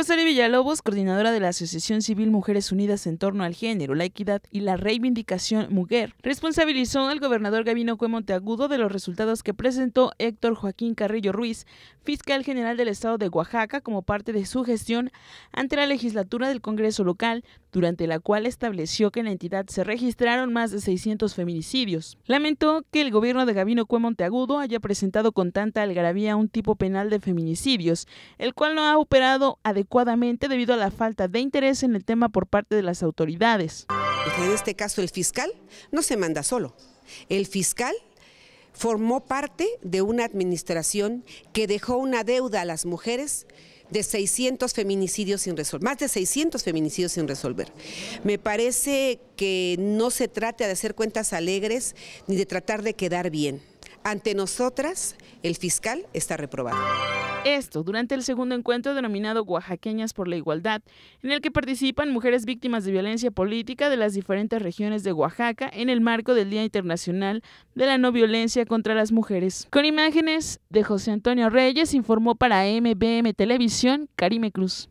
Rosario Villalobos, coordinadora de la Asociación Civil Mujeres Unidas en torno al género, la equidad y la reivindicación mujer, responsabilizó al gobernador Gabino Cue Monteagudo de los resultados que presentó Héctor Joaquín Carrillo Ruiz, fiscal general del estado de Oaxaca, como parte de su gestión ante la legislatura del Congreso local durante la cual estableció que en la entidad se registraron más de 600 feminicidios. Lamentó que el gobierno de Gabino Cue Monteagudo haya presentado con tanta algarabía un tipo penal de feminicidios, el cual no ha operado adecuadamente debido a la falta de interés en el tema por parte de las autoridades. En este caso el fiscal no se manda solo. El fiscal formó parte de una administración que dejó una deuda a las mujeres de 600 feminicidios sin resolver, más de 600 feminicidios sin resolver. Me parece que no se trata de hacer cuentas alegres ni de tratar de quedar bien. Ante nosotras, el fiscal está reprobado. Esto durante el segundo encuentro denominado Oaxaqueñas por la Igualdad, en el que participan mujeres víctimas de violencia política de las diferentes regiones de Oaxaca en el marco del Día Internacional de la No Violencia contra las Mujeres. Con imágenes de José Antonio Reyes, informó para MBM Televisión Karime Cruz.